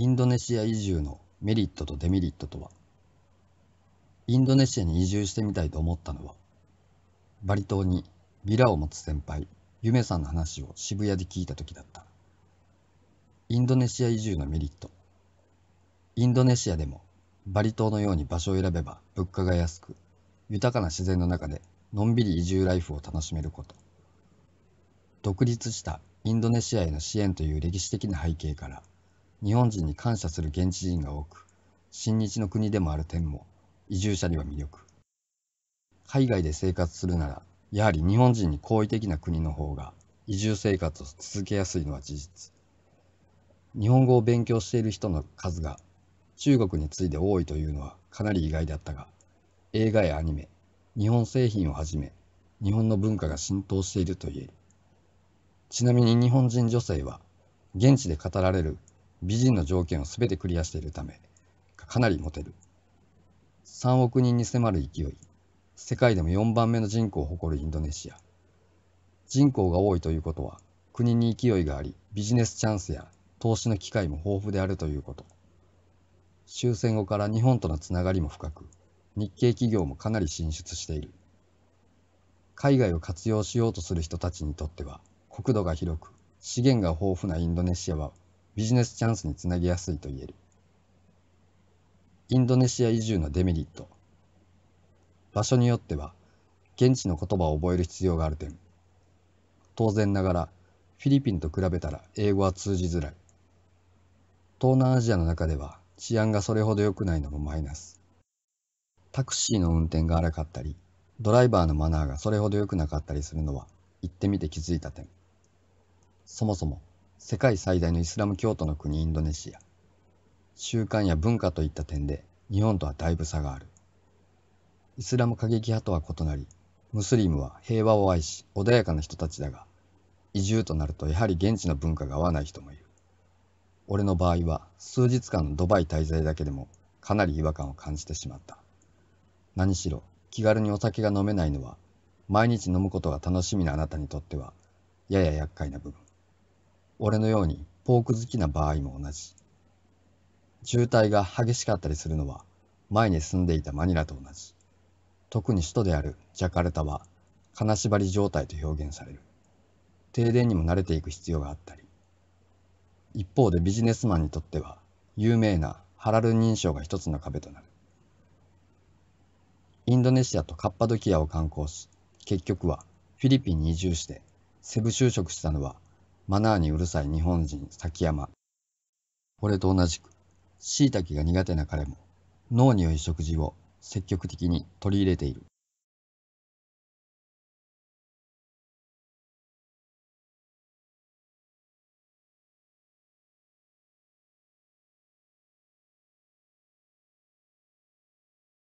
インドネシア移住のメリットとデメリットとはインドネシアに移住してみたいと思ったのはバリ島にビラを持つ先輩ユメさんの話を渋谷で聞いた時だったインドネシア移住のメリットインドネシアでもバリ島のように場所を選べば物価が安く豊かな自然の中でのんびり移住ライフを楽しめること独立したインドネシアへの支援という歴史的な背景から日本人に感謝する現地人が多く、親日の国でもある点も、移住者には魅力。海外で生活するなら、やはり日本人に好意的な国の方が、移住生活を続けやすいのは事実。日本語を勉強している人の数が、中国に次いで多いというのはかなり意外だったが、映画やアニメ、日本製品をはじめ、日本の文化が浸透していると言える。ちなみに日本人女性は、現地で語られる美人の条件を全てクリアしているため、かなりモテる。3億人に迫る勢い。世界でも4番目の人口を誇るインドネシア。人口が多いということは、国に勢いがあり、ビジネスチャンスや投資の機会も豊富であるということ。終戦後から日本とのつながりも深く、日系企業もかなり進出している。海外を活用しようとする人たちにとっては、国土が広く、資源が豊富なインドネシアはビジネスチャンスにつなげやすいと言える。インドネシア移住のデメリット。場所によっては、現地の言葉を覚える必要がある点。当然ながら、フィリピンと比べたら英語は通じづらい。東南アジアの中では治安がそれほど良くないのもマイナス。タクシーの運転が荒かったり、ドライバーのマナーがそれほど良くなかったりするのは、行ってみて気づいた点。そもそも世界最大のイスラム教徒の国インドネシア習慣や文化といった点で日本とはだいぶ差があるイスラム過激派とは異なりムスリムは平和を愛し穏やかな人たちだが移住となるとやはり現地の文化が合わない人もいる俺の場合は数日間のドバイ滞在だけでもかなり違和感を感じてしまった何しろ気軽にお酒が飲めないのは毎日飲むことが楽しみなあなたにとってはやや厄介な部分俺のようにポーク好きな場合も同じ。渋滞が激しかったりするのは前に住んでいたマニラと同じ。特に首都であるジャカルタは金縛り状態と表現される。停電にも慣れていく必要があったり。一方でビジネスマンにとっては有名なハラル認証が一つの壁となる。インドネシアとカッパドキアを観光し、結局はフィリピンに移住してセブ就職したのはマナーにうるさい日本人崎山。俺と同じく、椎茸が苦手な彼も、脳に良い食事を積極的に取り入れている。